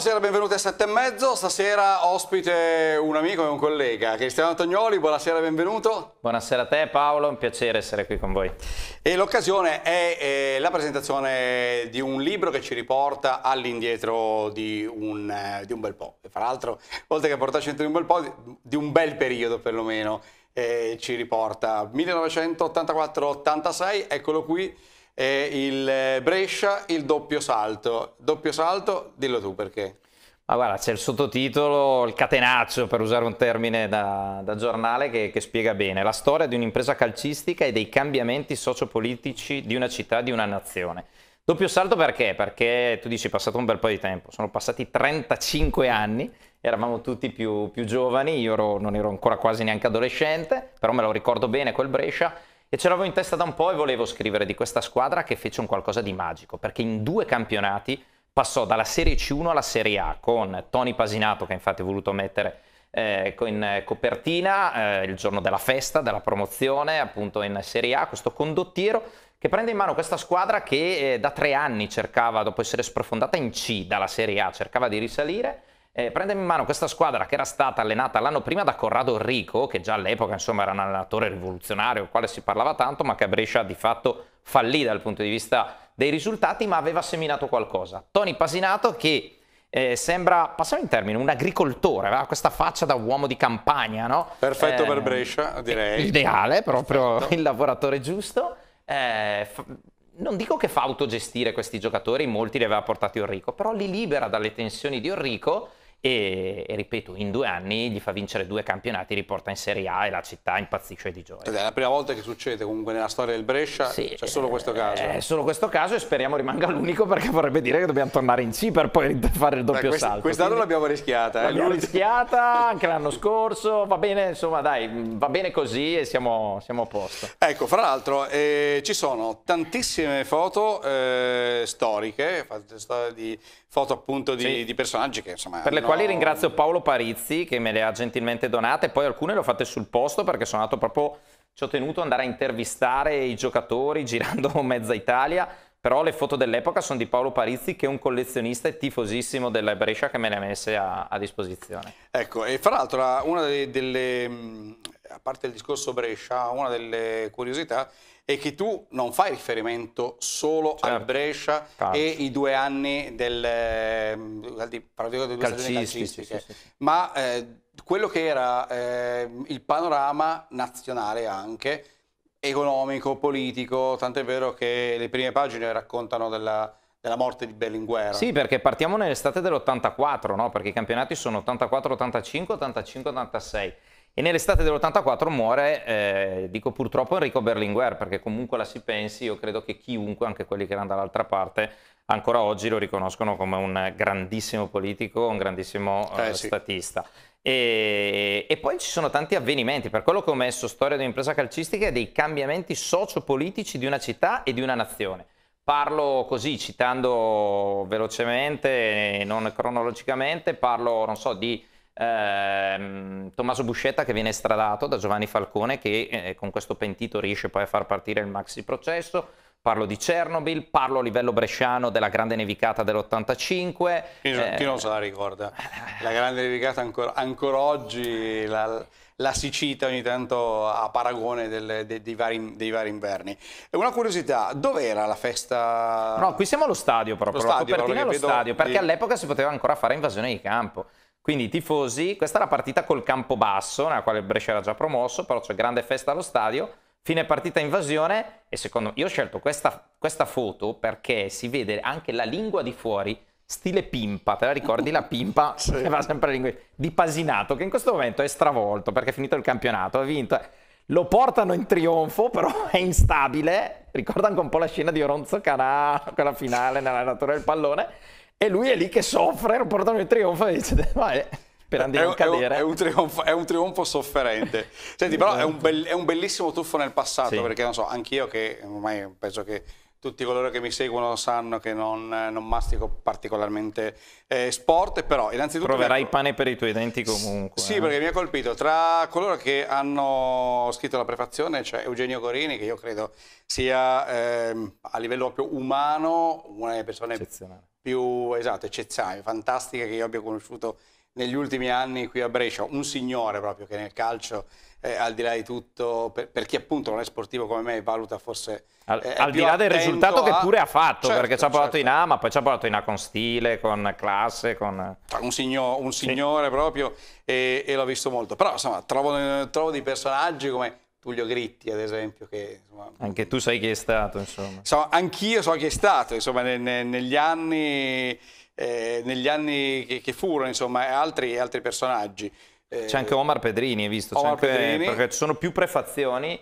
Buonasera, benvenuti a sette e mezzo. Stasera ospite un amico e un collega, Cristiano Antognoli. Buonasera, benvenuto. Buonasera a te Paolo, un piacere essere qui con voi. E l'occasione è eh, la presentazione di un libro che ci riporta all'indietro di, eh, di un, bel po'. E fra l'altro, oltre che portarci dentro di un bel po', di un bel periodo perlomeno, eh, ci riporta 1984-86, eccolo qui e il eh, Brescia il doppio salto. Doppio salto, dillo tu perché. Ma guarda, c'è il sottotitolo, il catenaccio, per usare un termine da, da giornale, che, che, spiega bene la storia di un'impresa calcistica e dei cambiamenti sociopolitici di una città, di una nazione. Doppio salto perché? Perché tu dici è passato un bel po' di tempo, sono passati 35 anni, eravamo tutti più, più giovani, io ero, non ero ancora quasi neanche adolescente, però me lo ricordo bene quel Brescia, e ce l'avevo in testa da un po' e volevo scrivere di questa squadra che fece un qualcosa di magico, perché in due campionati passò dalla Serie C1 alla Serie A con Tony Pasinato, che infatti ho voluto mettere eh, in copertina eh, il giorno della festa, della promozione, appunto in Serie A, questo condottiero che prende in mano questa squadra che eh, da tre anni cercava, dopo essere sprofondata in C dalla Serie A, cercava di risalire eh, prendere in mano questa squadra che era stata allenata l'anno prima da Corrado Rico, che già all'epoca insomma era un allenatore rivoluzionario, il quale si parlava tanto, ma che a Brescia di fatto fallì dal punto di vista dei risultati, ma aveva seminato qualcosa. Tony Pasinato che eh, sembra, passiamo in termini, un agricoltore, aveva questa faccia da uomo di campagna, no? Perfetto eh, per ehm, Brescia, direi. Ideale, proprio Perfetto. il lavoratore giusto. Eh, non dico che fa autogestire questi giocatori, molti li aveva portati Orrico, però li libera dalle tensioni di Orrico e, e, ripeto, in due anni gli fa vincere due campionati, riporta in Serie A e la città impazzisce di gioia. Ed è la prima volta che succede comunque nella storia del Brescia, sì, c'è cioè, solo questo eh, caso. È solo questo caso e speriamo rimanga l'unico perché vorrebbe dire che dobbiamo tornare in C per poi fare il doppio Beh, quest, salto. Quest'anno quindi... l'abbiamo rischiata. Eh, l'abbiamo rischiata anche l'anno scorso, va bene, insomma dai, va bene così e siamo, siamo a posto. Ecco, fra l'altro eh, ci sono tantissime foto eh, storiche, foto appunto di, sì. di personaggi che insomma... Per le quali ringrazio Paolo Parizzi che me le ha gentilmente donate, poi alcune le ho fatte sul posto perché sono andato proprio, ci ho tenuto ad andare a intervistare i giocatori girando mezza Italia, però le foto dell'epoca sono di Paolo Parizzi che è un collezionista e tifosissimo della Brescia che me le ha messe a, a disposizione. Ecco, e fra l'altro una delle, delle, a parte il discorso Brescia, una delle curiosità e che tu non fai riferimento solo certo. al Brescia Calcio. e i due anni del, ehm, due calcistiche, sì, sì. ma eh, quello che era eh, il panorama nazionale anche, economico, politico, tanto è vero che le prime pagine raccontano della, della morte di Berlinguer. Sì, perché partiamo nell'estate dell'84, no? perché i campionati sono 84-85, 85-86. E nell'estate dell'84 muore, eh, dico purtroppo, Enrico Berlinguer, perché comunque la si pensi, io credo che chiunque, anche quelli che erano dall'altra parte, ancora oggi lo riconoscono come un grandissimo politico, un grandissimo eh, eh, sì. statista. E, e, poi ci sono tanti avvenimenti, per quello che ho messo storia di un'impresa calcistica e dei cambiamenti sociopolitici di una città e di una nazione. Parlo così, citando velocemente, non cronologicamente, parlo, non so, di eh, Tommaso Buscetta che viene stradato da Giovanni Falcone che eh, con questo pentito riesce poi a far partire il maxi processo. Parlo di Chernobyl, parlo a livello bresciano della grande nevicata dell'85. Chi, eh, chi non se la ricorda? Eh, la grande nevicata ancora, ancora oggi la, la, si cita ogni tanto a paragone del, de, dei, vari, dei, vari, inverni. Una curiosità, dov'era la festa? No, qui siamo allo stadio proprio, lo stadio, la copertina allo stadio, perché di... all'epoca si poteva ancora fare invasione di campo. Quindi tifosi, questa è la partita col campo basso, nella quale il Brescia era già promosso, però c'è grande festa allo stadio, fine partita invasione e secondo me, io ho scelto questa, questa foto perché si vede anche la lingua di fuori stile pimpa, te la ricordi la pimpa sì. che va sempre lingua, di Pasinato che in questo momento è stravolto perché è finito il campionato, ha vinto, lo portano in trionfo però è instabile, ricorda anche un po' la scena di Oronzo Canà, quella finale nella natura del pallone e lui è lì che soffre, portano il trionfo e dice, vai, sperando di non è, cadere. È un, trionfo, è un trionfo sofferente. Senti, però è un, esatto. bel, è un, bellissimo tuffo nel passato, sì. perché non so, anch'io che ormai penso che tutti coloro che mi seguono sanno che non, non mastico particolarmente eh, sport, però innanzitutto... Troverai mi... pane per i tuoi denti comunque. S sì, eh. perché mi ha colpito. Tra coloro che hanno scritto la prefazione c'è cioè Eugenio Gorini, che io credo sia eh, a livello proprio umano una delle persone più esatto, eccezionali, fantastiche che io abbia conosciuto negli ultimi anni qui a Brescia, un signore proprio che nel calcio, eh, al di là di tutto, per, per, chi appunto non è sportivo come me, valuta forse... Al, eh, al di là del risultato a... che pure ha fatto, certo, perché ci ha portato certo. in A, ma poi ci ha portato in A con stile, con classe, con... Cioè, un, signor, un signore sì. proprio e, e l'ho visto molto. Però insomma, trovo, trovo dei personaggi come Tullio Gritti, ad esempio. Che, insomma, Anche tu sai chi è stato, insomma. So, anch'io so chi è stato, insomma, ne, ne, negli anni, eh, negli anni che, che, furono, insomma, altri, altri personaggi. Eh, c'è anche Omar Pedrini, hai visto? Omar anche, Pedrini. Perché ci sono più prefazioni.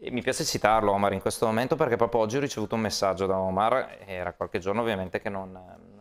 E mi piace citarlo Omar in questo momento perché proprio oggi ho ricevuto un messaggio da Omar, era qualche giorno ovviamente che non,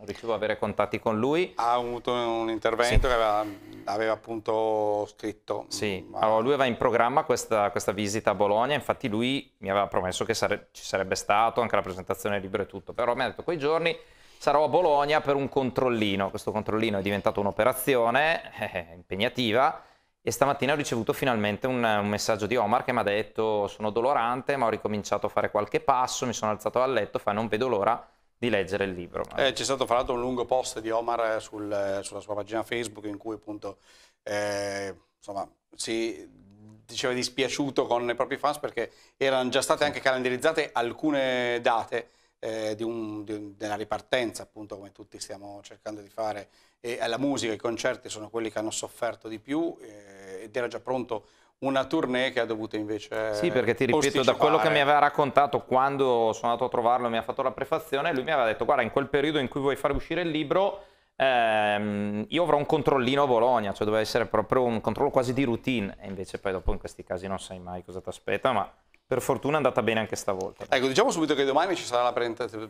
riuscivo ad avere contatti con lui. Ha avuto un intervento sì. che aveva, aveva, appunto scritto. Sì, mm, ma... allora, lui aveva in programma questa, questa, visita a Bologna, infatti lui mi aveva promesso che sare ci sarebbe stato, anche la presentazione del libro e tutto, però mi ha detto quei giorni sarò a Bologna per un controllino, questo controllino è diventato un'operazione eh, eh, impegnativa e stamattina ho ricevuto finalmente un, un messaggio di Omar che mi ha detto sono dolorante ma ho ricominciato a fare qualche passo, mi sono alzato dal letto, fa non vedo l'ora di leggere il libro. Eh, c'è stato fra l'altro un lungo post di Omar sul, eh, sulla sua pagina Facebook in cui appunto eh, insomma, si diceva dispiaciuto con i propri fans perché erano già state anche calendarizzate alcune date eh, di un, di un, della ripartenza, appunto come tutti stiamo cercando di fare, e eh, la musica, i concerti sono quelli che hanno sofferto di più eh, ed era già pronto una tournée che ha dovuto invece Sì, perché ti ripeto, posticipare. da quello che mi aveva raccontato quando sono andato a trovarlo, mi ha fatto la prefazione, lui mi aveva detto, guarda, in quel periodo in cui vuoi fare uscire il libro, ehm, io avrò un controllino a Bologna, cioè doveva essere proprio un controllo quasi di routine, e invece poi dopo in questi casi non sai mai cosa ti aspetta, ma per fortuna è andata bene anche stavolta. Ecco, diciamo subito che domani ci sarà la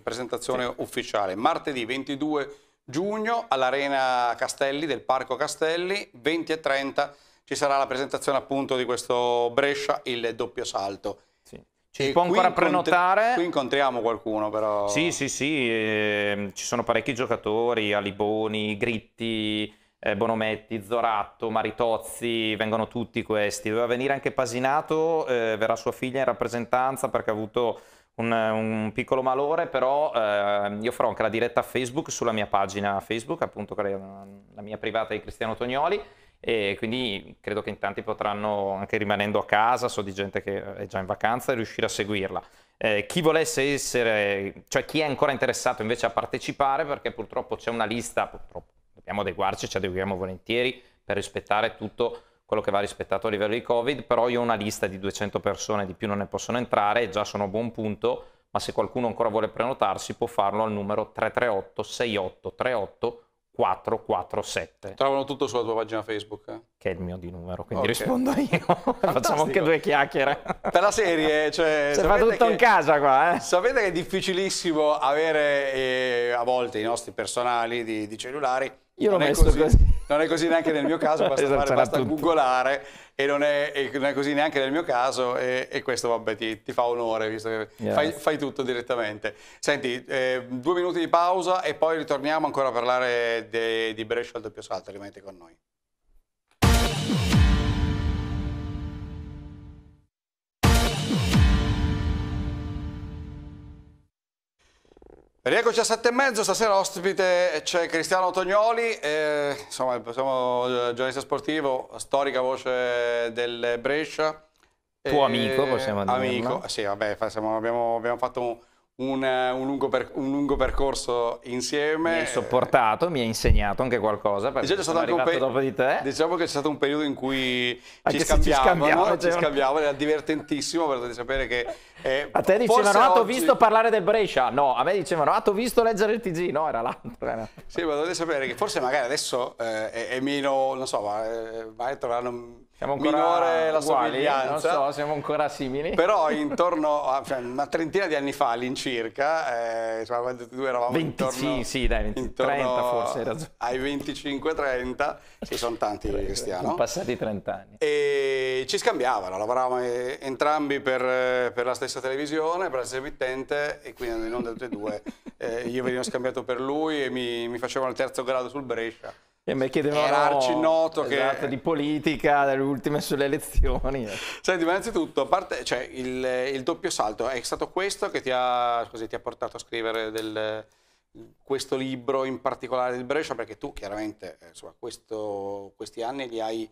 presentazione sì. ufficiale, martedì 22 giugno all'Arena Castelli del Parco Castelli, 20 e 30 ci sarà la presentazione appunto di questo Brescia, il doppio salto. Sì. Ci può ancora prenotare. Qui incontriamo qualcuno però. Sì, sì, sì, eh, ci sono parecchi giocatori, Aliboni, Gritti, eh, Bonometti, Zoratto, Maritozzi, vengono tutti questi. Doveva venire anche Pasinato, eh, verrà sua figlia in rappresentanza perché ha avuto un, un piccolo malore, però eh, io farò anche la diretta a Facebook sulla mia pagina Facebook, appunto la mia privata di Cristiano Tognoli e quindi credo che in tanti potranno, anche rimanendo a casa, so di gente che eh, è già in vacanza, riuscire a seguirla. Eh, chi volesse essere, cioè chi è ancora interessato invece a partecipare, perché purtroppo c'è una lista, purtroppo dobbiamo adeguarci, ci adeguiamo volentieri per rispettare tutto quello che va rispettato a livello di Covid, però io ho una lista di 200 persone, di più non ne possono entrare, già sono a buon punto, ma se qualcuno ancora vuole prenotarsi può farlo al numero 338 6838 447. Trovano tutto sulla tua pagina Facebook. Eh? Che è il mio di numero, quindi okay. rispondo io. Facciamo anche due chiacchiere. Per la serie, cioè... Si fa tutto che, in casa qua, eh? Sapete che è difficilissimo avere eh, a volte i nostri personali di, di cellulari io non l'ho messo così, così, Non è così neanche nel mio caso, basta, esatto, fare, basta googolare e non, è, e non, è, così neanche nel mio caso e, e questo vabbè ti, ti, fa onore visto che yes. fai, fai, tutto direttamente. Senti, eh, due minuti di pausa e poi ritorniamo ancora a parlare de, di Brescia al doppio salto, rimane con noi. Rieccoci a sette e mezzo, stasera ospite c'è Cristiano Tognoli, eh, insomma, il giornalista sportivo, storica voce del Brescia. Tuo eh, amico, possiamo dire. Amico, sì, vabbè, siamo, abbiamo, abbiamo, fatto un, un, un, lungo per, un, lungo percorso insieme. Mi hai sopportato, mi hai insegnato anche qualcosa perché diciamo sono arrivato pe- dopo di te. Diciamo che c'è stato un periodo in cui ci scambiavamo, ci ci scambiavano era divertentissimo per sapere che... Eh, a te dicevano, ah, oggi... ho visto parlare del Brescia. No, a me dicevano, ah, ho visto leggere il TG. No, era l'altro. Era... Sì, ma dovete sapere che forse magari adesso eh, è, è, meno, non so, ma, eh, magari troveranno siamo minore la somiglianza. Non so, siamo ancora simili. Però intorno a cioè, una trentina di anni fa all'incirca, eh, cioè, eravamo 20, intorno, sì, sì, dai, 20, 30 forse. Ai 25-30, sì, sono tanti Cristiano. Sono passati 30 anni. E ci scambiavano, lavoravamo entrambi per, per la stessa televisione, per la stessa emittente e quindi non onda tutte e due. eh, io venivo scambiato per lui e mi, mi facevano il terzo grado sul Brescia. E mi chiedevano era arcinnoto esatto, di politica, delle ultime sulle elezioni. Senti, ma innanzitutto, parte, cioè, il, il, doppio salto, è stato questo che ti ha, scusi, ti ha portato a scrivere del, questo libro in particolare del Brescia? Perché tu chiaramente eh, insomma, questo, questi anni li hai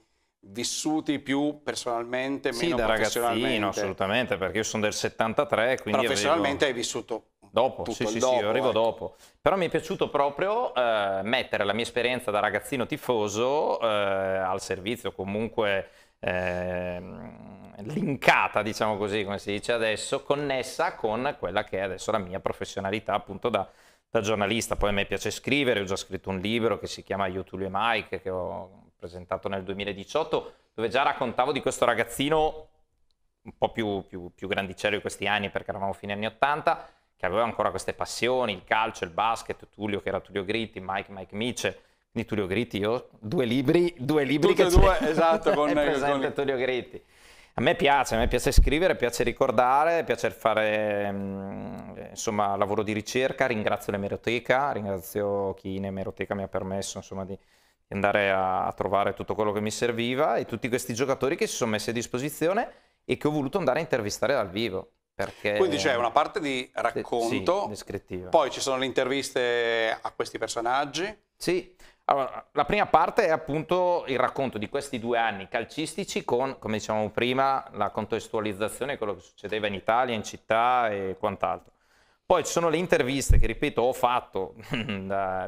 vissuti più personalmente, sì, meno sì, da ragazzino, assolutamente, perché io sono del 73, quindi... Professionalmente avevo... hai vissuto Dopo, sì, sì, dopo, sì, arrivo eh. dopo. Però mi è piaciuto proprio eh, mettere la mia esperienza da ragazzino tifoso eh, al servizio, comunque ehm, linkata, diciamo così, come si dice adesso, connessa con quella che è adesso la mia professionalità appunto da, da giornalista. Poi a me piace scrivere, ho già scritto un libro che si chiama YouTube e Mike, che ho presentato nel 2018, dove già raccontavo di questo ragazzino un po' più, più, più grandicello di questi anni, perché eravamo fine anni 80, che cioè, aveva ancora queste passioni, il calcio, il basket, Tullio che era Tullio Gritti, Mike, Mike Mice, di Tullio Gritti, io due libri, due libri Tutte che due, esatto, con, con... Tullio Gritti. A me piace, a me piace scrivere, piace ricordare, piace fare mm, insomma, lavoro di ricerca, ringrazio l'emeroteca, ringrazio chi in emeroteca mi ha permesso insomma, di andare a, a, trovare tutto quello che mi serviva e tutti questi giocatori che si sono messi a disposizione e che ho voluto andare a intervistare dal vivo. Perché... Quindi c'è una parte di racconto, sì, poi ci sono le interviste a questi personaggi. Sì, allora, la prima parte è appunto il racconto di questi due anni calcistici con, come dicevamo prima, la contestualizzazione di quello che succedeva in Italia, in città e quant'altro. Poi ci sono le interviste che, ripeto, ho fatto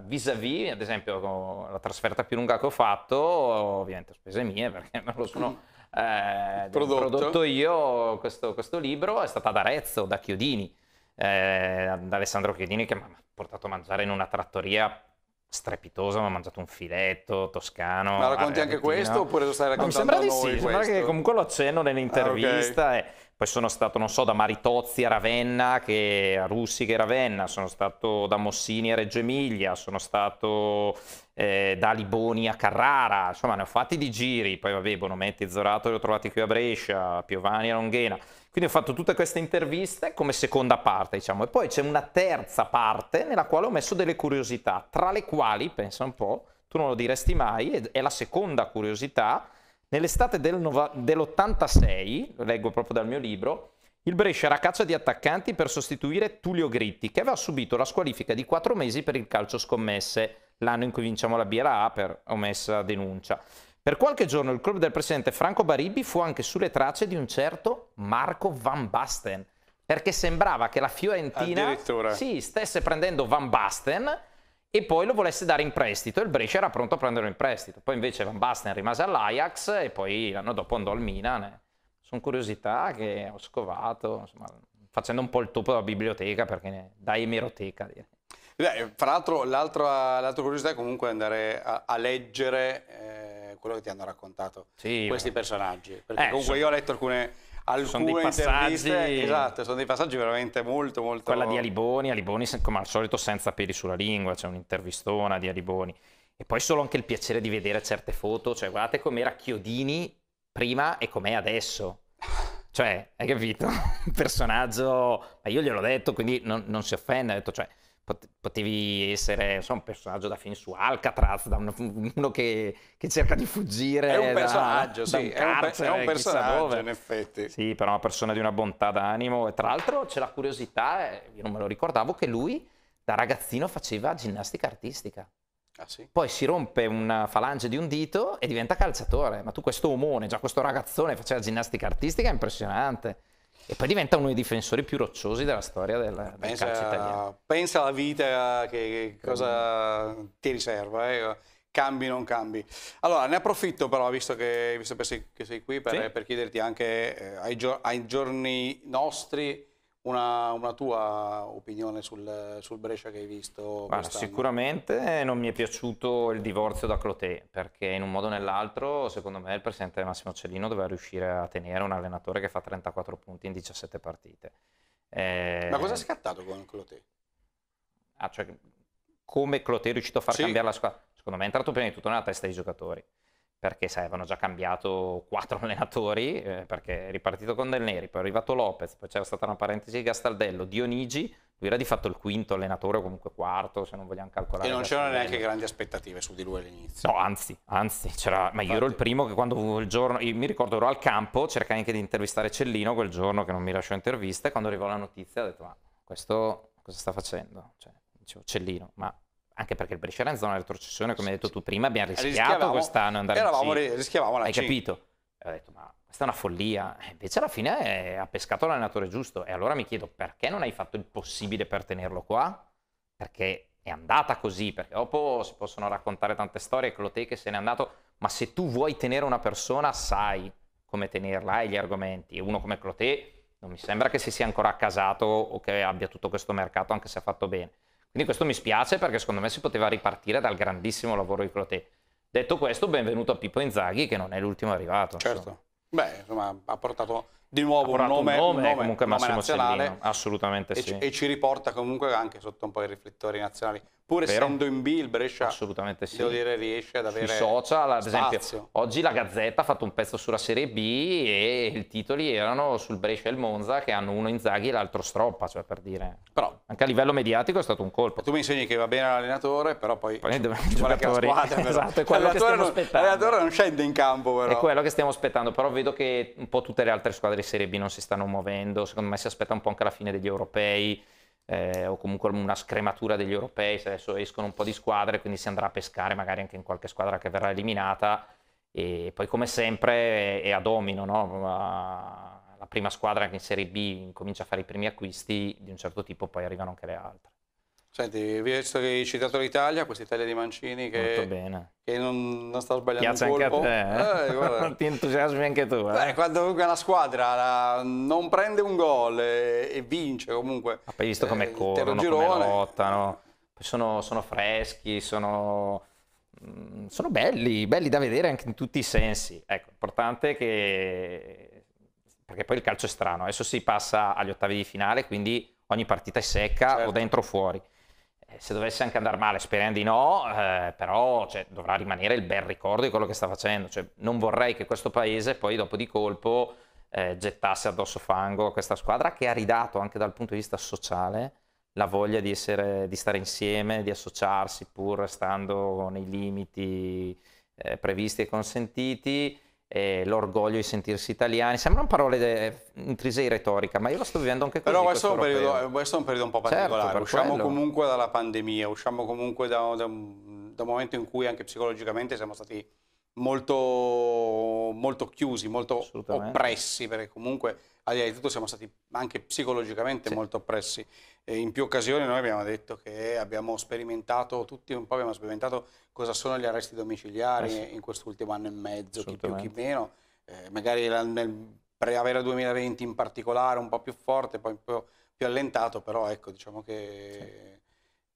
vis-à-vis, ad esempio la trasferta più lunga che ho fatto, ovviamente a spese mie perché non lo sono mm eh, prodotto. prodotto. io questo, questo, libro, è stata ad Arezzo, da Chiodini, eh, da Alessandro Chiodini che mi ha portato a mangiare in una trattoria strepitosa, mi ha mangiato un filetto toscano. Ma racconti anche questo oppure lo stai raccontando? Ma mi sembra di sì, sembra che comunque lo accenno nell'intervista. Ah, okay. e poi sono stato, non so, da Maritozzi a Ravenna, che a Russiche e Ravenna, sono stato da Mossini a Reggio Emilia, sono stato eh, da Liboni a Carrara, insomma ne ho fatti di giri, poi vabbè, Bonometti e Zorato li ho trovati qui a Brescia, Piovani a Longhena. Quindi ho fatto tutte queste interviste come seconda parte, diciamo, e poi c'è una terza parte nella quale ho messo delle curiosità, tra le quali, pensa un po', tu non lo diresti mai, è la seconda curiosità, Nell'estate del nova- dell'86, leggo proprio dal mio libro, il Brescia era a caccia di attaccanti per sostituire Tullio Gritti, che aveva subito la squalifica di quattro mesi per il calcio scommesse, l'anno in cui vinciamo la Biera A per omessa denuncia. Per qualche giorno il club del presidente Franco Baribbi fu anche sulle tracce di un certo Marco Van Basten, perché sembrava che la Fiorentina sì, stesse prendendo Van Basten e poi lo volesse dare in prestito e il Brescia era pronto a prenderlo in prestito. Poi invece Van Basten rimase all'Ajax e poi l'anno dopo andò al Milan. Eh. Sono curiosità che ho scovato, insomma, facendo un po' il topo della biblioteca perché ne... da emeroteca direi. Beh, fra l'altro, l'altra, curiosità è comunque andare a, a leggere eh, quello che ti hanno raccontato sì, questi personaggi. Perché eh, comunque sono... io ho letto alcune alcune sono dei passaggi esatto sono dei passaggi veramente molto molto quella di Aliboni Aliboni come al solito senza peli sulla lingua c'è cioè un'intervistona di Aliboni e poi solo anche il piacere di vedere certe foto cioè guardate com'era Chiodini prima e com'è adesso cioè hai capito un personaggio ma io gliel'ho detto quindi non, non si offende ha detto cioè potevi essere so, un personaggio da fin su Alcatraz, da un, uno che, che, cerca di fuggire. È un personaggio, da, sì, da un carcere, è un, è un personaggio in effetti. Sì, però una persona di una bontà d'animo. E tra l'altro c'è la curiosità, eh, io non me lo ricordavo, che lui da ragazzino faceva ginnastica artistica. Ah, sì? Poi si rompe una falange di un dito e diventa calciatore. Ma tu questo omone, già questo ragazzone faceva ginnastica artistica, è impressionante e poi diventa uno dei difensori più rocciosi della storia del, del pensa, calcio italiano. Pensa alla vita che, che cosa mm. ti riserva, eh? cambi o non cambi. Allora, ne approfitto però, visto che, visto che, sei, che sei, qui, per, sì. per chiederti anche eh, ai, ai giorni nostri una, una tua opinione sul, sul, Brescia che hai visto? Guarda, sicuramente non mi è piaciuto il divorzio da Cloté, perché in un modo o nell'altro, secondo me, il presidente Massimo Cellino doveva riuscire a tenere un allenatore che fa 34 punti in 17 partite. Eh... Ma cosa è scattato con Cloté? Ah, cioè, come Cloté è riuscito a far sì. cambiare la squadra? Secondo me è entrato prima di tutto nella testa dei giocatori perché sai, avevano già cambiato quattro allenatori, eh, perché è ripartito con Del Neri, poi è arrivato Lopez, poi c'era stata una parentesi di Gastaldello, Dionigi, lui era di fatto il quinto allenatore, o comunque quarto, se non vogliamo calcolare. E non c'erano neanche grandi aspettative su di lui all'inizio. No, anzi, anzi, c'era, ma io ero il primo che quando il giorno, mi ricordo ero al campo, cercai anche di intervistare Cellino quel giorno che non mi lasciò interviste, e quando arrivò la notizia ho detto, ma questo cosa sta facendo? Cioè, dicevo, Cellino, ma anche perché il Brescia era in zona retrocessione, come hai detto tu prima, abbiamo rischiato quest'anno andare eravamo, in C. Rischiavamo la Hai C. capito? E ho detto, ma questa è una follia. E invece alla fine è, eh, ha pescato l'allenatore giusto. E allora mi chiedo, perché non hai fatto il possibile per tenerlo qua? Perché è andata così, perché dopo si possono raccontare tante storie, Clotè che se n'è andato, ma se tu vuoi tenere una persona sai come tenerla, hai gli argomenti. E uno come Clotè non mi sembra che si sia ancora accasato o che abbia tutto questo mercato, anche se ha fatto bene. Quindi questo mi spiace perché secondo me si poteva ripartire dal grandissimo lavoro di Clotet. Detto questo, benvenuto a Pippo Inzaghi che non è l'ultimo arrivato. Certo. Insomma. Beh, insomma, ha portato di nuovo un nome, un nome, un nome comunque Massimo nome nazionale, Cellino, assolutamente e, sì. E ci riporta comunque anche sotto un po' i riflettori nazionali. Pur Vero? essendo in B, il Brescia assolutamente sì. devo dire, riesce ad avere Sui social, ad spazio. esempio, oggi la Gazzetta ha fatto un pezzo sulla Serie B e i titoli erano sul Brescia e il Monza che hanno uno in Zaghi e l'altro Stroppa, cioè per dire. Però, anche a livello mediatico è stato un colpo. Tu mi insegni che va bene l'allenatore, però poi, poi ci, ci vuole la squadra. Esatto, è che non, L'allenatore non scende in campo però. È quello che stiamo aspettando, però vedo che un po' tutte le altre squadre squadre di Serie B non si stanno muovendo, secondo me si aspetta un po' anche la fine degli europei eh, o comunque una scrematura degli europei, se adesso escono un po' di squadre, quindi si andrà a pescare magari anche in qualche squadra che verrà eliminata e poi come sempre è, a domino, no? la prima squadra che in Serie B comincia a fare i primi acquisti di un certo tipo, poi arrivano anche le altre. Senti, visto che hai citato l'Italia, questa Italia di Mancini che, che non, non, sta sbagliando Piazza un colpo. Anche a te, eh? Eh, ti entusiasmi anche tu. Eh? Beh, quando comunque la squadra la, non prende un gol e, e vince comunque. Ma poi visto eh, come corrono, come lottano, sono, sono freschi, sono, mm, sono, belli, belli da vedere anche in tutti i sensi. Ecco, l'importante è che... perché poi il calcio è strano, adesso si passa agli ottavi di finale, quindi ogni partita è secca certo. o dentro o fuori se dovesse anche andare male, speriamo di no, eh, però cioè, dovrà rimanere il bel ricordo di quello che sta facendo. Cioè, non vorrei che questo paese poi dopo di colpo eh, gettasse addosso fango a questa squadra che ha ridato anche dal punto di vista sociale la voglia di, essere, di stare insieme, di associarsi pur restando nei limiti eh, previsti e consentiti eh, l'orgoglio di sentirsi italiani. Sembrano parole de- eh, intrise di retorica, ma io lo sto vivendo anche così. Però questo, questo, è un periodo, questo, è un periodo, un po' certo, particolare. Certo, usciamo quello. comunque dalla pandemia, usciamo comunque da, da, un, da, un, momento in cui anche psicologicamente siamo stati molto, molto chiusi, molto oppressi, perché comunque innanzitutto siamo stati anche psicologicamente sì. molto oppressi. E in più occasioni noi abbiamo detto che abbiamo sperimentato, tutti un po' abbiamo sperimentato cosa sono gli arresti domiciliari eh sì. in quest'ultimo anno e mezzo, chi più chi meno. Eh, magari nel primavera 2020 in particolare un po' più forte, poi un po' più allentato, però ecco, diciamo che... Sì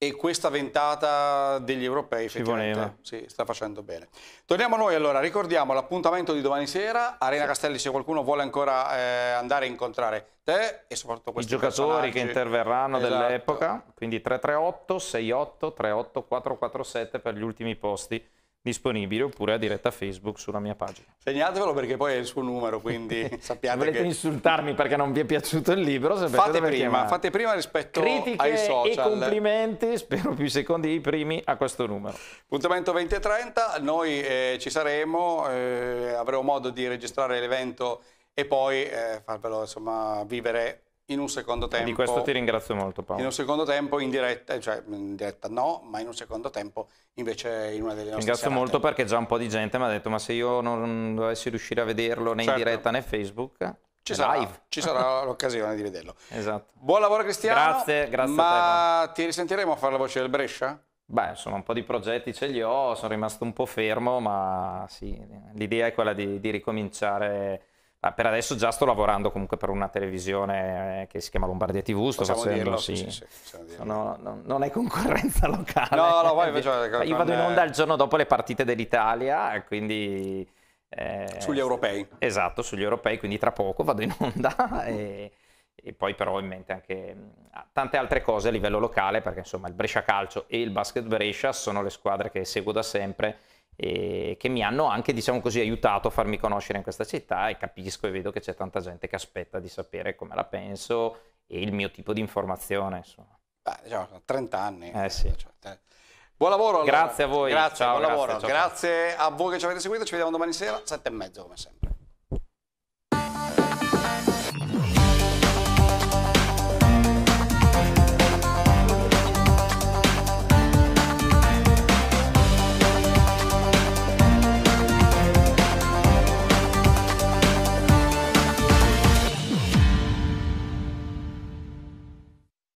e questa ventata degli europei effettivamente sì, sta facendo bene. Torniamo a noi allora, ricordiamo l'appuntamento di domani sera, Arena sì. Castelli se qualcuno vuole ancora eh, andare a incontrare te e soprattutto questi I giocatori che interverranno esatto. dell'epoca, quindi 338 68 38 447 per gli ultimi posti disponibile oppure a diretta Facebook sulla mia pagina. Segnatevelo perché poi è il suo numero, quindi sappiate Se volete che... insultarmi perché non vi è piaciuto il libro, fate prima, chiamare. fate prima rispetto Critiche ai social. e complimenti, spero più secondi i primi a questo numero. Appuntamento 20.30, noi eh, ci saremo, eh, avremo modo di registrare l'evento e poi eh, farvelo insomma, vivere in un secondo eh, tempo. Di questo ti ringrazio molto Paolo. In un secondo tempo in diretta, cioè in diretta no, ma in un secondo tempo invece in una delle nostre Ringrazio serate. molto perché già un po' di gente mi ha detto ma se io non dovessi riuscire a vederlo né certo. in diretta né Facebook... Ci sarà, ci sarà l'occasione di vederlo. Esatto. Buon lavoro Cristiano. Grazie, grazie Ma te, ti risentiremo a fare la voce del Brescia? Beh, insomma, un po' di progetti ce li ho, sono rimasto un po' fermo, ma sì, l'idea è quella di, di ricominciare per adesso già sto lavorando comunque per una televisione eh, che si chiama Lombardia TV, sto facendo, dirlo, sì. sì, sì, sì no, non è concorrenza locale. No, no, voi cioè, Io vado in eh, onda il giorno dopo le partite dell'Italia, quindi... Eh, sugli europei. Esatto, sugli europei, quindi tra poco vado in onda e, e poi però ho in mente anche mm, tante altre cose a livello locale, perché insomma il Brescia Calcio e il Basket Brescia sono le squadre che seguo da sempre eh, che mi hanno anche, diciamo così, aiutato a farmi conoscere in questa città e capisco e vedo che c'è tanta gente che aspetta di sapere come la penso e il mio tipo di informazione, insomma. Beh, diciamo, 30 anni. Eh sì. Cioè, eh. buon lavoro. Allora. Grazie a voi. Grazie, Ciao, buon grazie, lavoro. Ciao. Grazie a voi che ci avete seguito. Ci vediamo domani sera, 7 e mezzo come sempre.